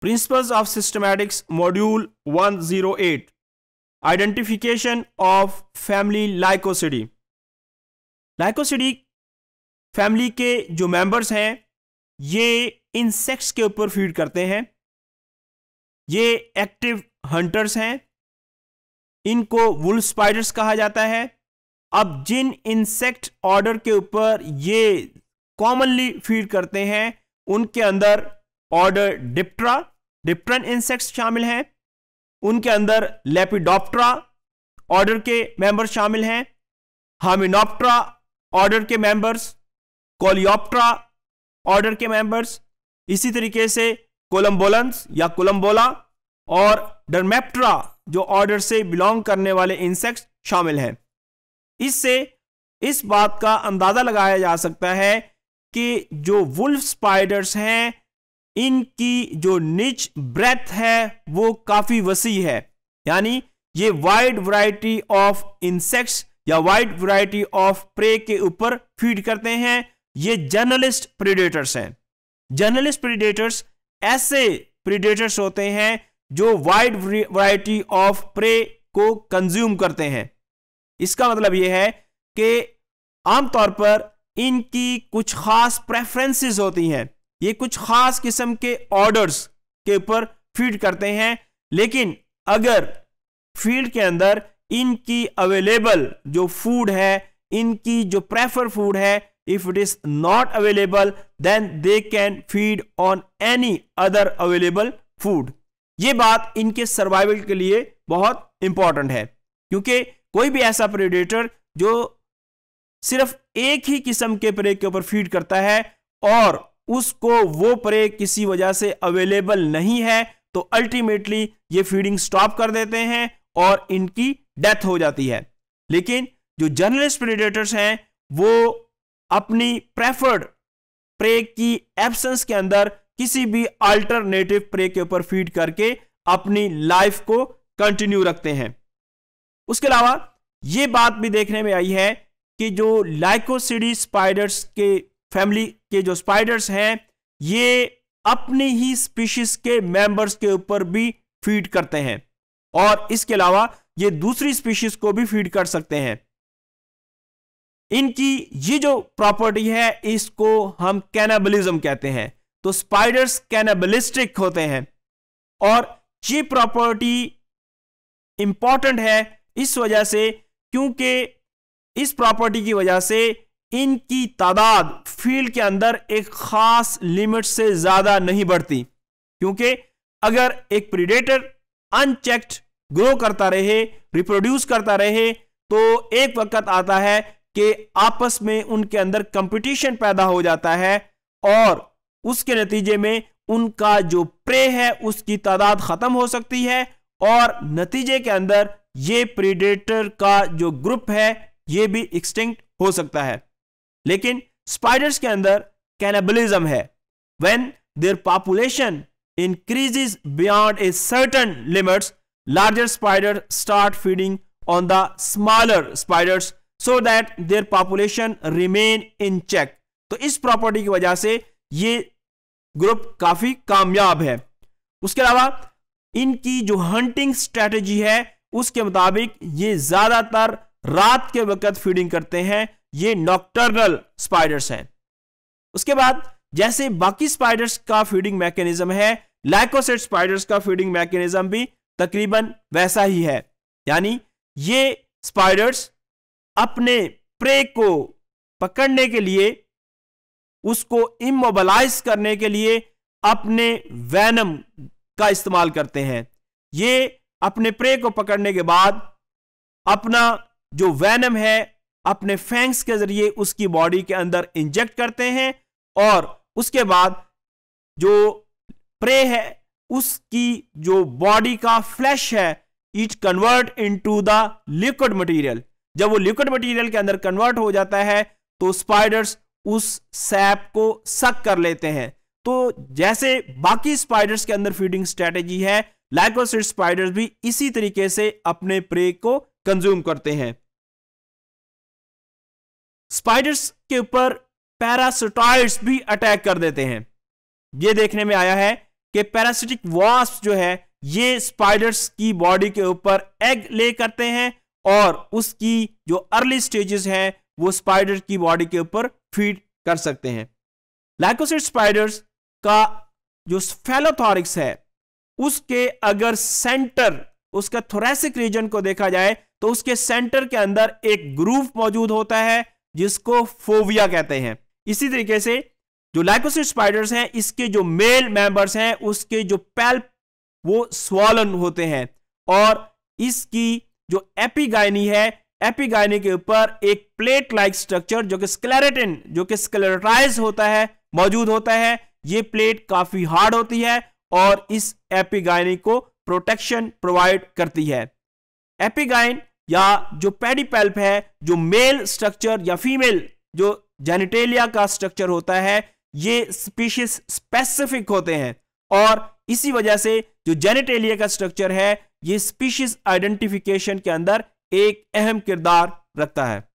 principles of systematics module 108 identification of family Lycosidae Lycosidae family के जो members हैं ये इंसेक्ट्स के ऊपर फीड करते हैं ये एक्टिव हंटर्स हैं इनको वुल स्पाइडर्स कहा जाता है अब जिन इंसेक्ट ऑर्डर के ऊपर ये कॉमनली फीड करते हैं उनके अंदर ऑर्डर डिप्ट्रा डिप्टन इंसेक्ट्स शामिल हैं उनके अंदर लेपिडोप्ट्रा ऑर्डर के मेंबर शामिल हैं हामिनोप्ट्रा ऑर्डर के मेंबर्स कोलियोप्ट्रा ऑर्डर के मेंबर्स इसी तरीके से कोलम्बोलंस या कोलम्बोला और डरमेप्ट्रा जो ऑर्डर से बिलोंग करने वाले इंसेक्ट्स शामिल हैं इससे इस बात का अंदाज़ा लगाया जा सकता है कि जो वुल्फ स्पाइडर्स हैं इनकी जो निच ब्रेथ है वो काफी वसी है यानी ये वाइड वैरायटी ऑफ इंसेक्ट्स या वाइड वैरायटी ऑफ प्रे के ऊपर फीड करते हैं ये जर्नलिस्ट प्रीडेटर्स हैं जर्नलिस्ट प्रीडेटर्स ऐसे प्रीडेटर्स होते हैं जो वाइड वैरायटी ऑफ प्रे को कंज्यूम करते हैं इसका मतलब यह है कि आमतौर पर इनकी कुछ खास प्रेफरेंसेस होती हैं ये कुछ खास किस्म के ऑर्डर्स के ऊपर फीड करते हैं लेकिन अगर फील्ड के अंदर इनकी अवेलेबल जो फूड है इनकी जो प्रेफर फूड है if it is not available then they can feed on any other available food ये बात इनके सर्वाइवल के लिए बहुत इंपॉर्टेंट है क्योंकि कोई भी ऐसा प्रेडेटर जो सिर्फ एक ही किस्म के प्रे के ऊपर फीड करता है और उसको वो प्रे किसी वजह से अवेलेबल नहीं है तो अल्टीमेटली ये फीडिंग स्टॉप कर देते हैं और इनकी डेथ हो जाती है लेकिन जो जर्नलिस्ट प्रेडेटर्स हैं वो अपनी प्रेफर्ड प्रे की एब्सेंस के अंदर किसी भी अल्टरनेटिव प्रे के ऊपर फीड करके अपनी लाइफ को कंटिन्यू रखते हैं उसके अलावा ये बात भी देखने में आई है कि जो लाइकोसिडी स्पाइडर्स के फैमिली के जो स्पाइडर्स हैं ये अपनी ही स्पीशीज के मेंबर्स के ऊपर भी फीड करते हैं और इसके अलावा ये दूसरी स्पीशीज को भी फीड कर सकते हैं इनकी ये जो प्रॉपर्टी है इसको हम कैनाबलिज्म कहते हैं तो स्पाइडर्स कैनाबलिस्टिक होते हैं और ये प्रॉपर्टी इंपॉर्टेंट है इस वजह से क्योंकि इस प्रॉपर्टी की वजह से इनकी तादाद फील्ड के अंदर एक खास लिमिट से ज्यादा नहीं बढ़ती क्योंकि अगर एक प्रीडेटर अनचेक्ड ग्रो करता रहे रिप्रोड्यूस करता रहे तो एक वक्त आता है कि आपस में उनके अंदर कंपटीशन पैदा हो जाता है और उसके नतीजे में उनका जो प्रे है उसकी तादाद खत्म हो सकती है और नतीजे के अंदर ये प्रीडेटर का जो ग्रुप है ये भी एक्सटिंक्ट हो सकता है लेकिन स्पाइडर्स के अंदर कैनेबलिज्म है when their population increases beyond a certain limits larger spider start feeding on the smaller spiders so that their population remain in check तो इस प्रॉपर्टी की वजह से ये ग्रुप काफी कामयाब है उसके अलावा इनकी जो हंटिंग स्ट्रेटजी है उसके मुताबिक ये ज्यादातर रात के वक्त फीडिंग करते हैं ये नॉक्टर्नल स्पाइडर्स हैं उसके बाद जैसे बाकी स्पाइडर्स का फीडिंग मैकेनिज्म है लाइकोसेट स्पाइडर्स का फीडिंग मैकेनिज्म भी तकरीबन वैसा ही है यानी ये स्पाइडर्स अपने प्रे को पकड़ने के लिए उसको इमोबलाइज करने के लिए अपने वैनम का इस्तेमाल करते हैं ये अपने प्रे को पकड़ने के बाद अपना जो वैनम है अपने फैंक्स के जरिए उसकी बॉडी के अंदर इंजेक्ट करते हैं और उसके बाद जो प्रे है उसकी जो बॉडी का फ्लैश है it convert into the liquid material जब वो लिक्विड मटेरियल के अंदर कन्वर्ट हो जाता है तो स्पाइडर्स उस सैप को सक कर लेते हैं तो जैसे बाकी स्पाइडर्स के अंदर फीडिंग स्ट्रेटेजी है लाइकोसिड स्पाइडर्स भी इसी तरीके से अपने प्रे को कंज्यूम करते हैं स्पाइडर्स के ऊपर पैरासोटॉइड्स भी अटैक कर देते हैं यह देखने में आया है कि पैरासिटिक वॉस जो है ये स्पाइडर्स की बॉडी के ऊपर एग ले करते हैं और उसकी जो अर्ली स्टेजेस हैं वो स्पाइडर की बॉडी के ऊपर फीड कर सकते हैं लाइकोसिट स्पाइडर्स का जो फेलोथॉरिक्स है उसके अगर सेंटर उसका थोरेसिक रीजन को देखा जाए तो उसके सेंटर के अंदर एक ग्रूव मौजूद होता है जिसको फोविया कहते हैं इसी तरीके से जो लाइकोसिट स्पाइडर्स हैं इसके जो मेल मेंबर्स हैं उसके जो पैल्प वो स्वालन होते हैं और इसकी जो एपिगाइनी है एपिगाइनी के ऊपर एक प्लेट लाइक स्ट्रक्चर जो कि स्क्लेरेटिन जो कि स्केलेटाइज होता है मौजूद होता है ये प्लेट काफी हार्ड होती है और इस एपिगाइनी को प्रोटेक्शन प्रोवाइड करती है एपिगाइन या जो पेडीपेल्प है जो मेल स्ट्रक्चर या फीमेल जो जेनिटेलिया का स्ट्रक्चर होता है ये स्पीशीज स्पेसिफिक होते हैं और इसी वजह से जो जेनिटेलिया का स्ट्रक्चर है ये स्पीशीज आइडेंटिफिकेशन के अंदर एक अहम किरदार रखता है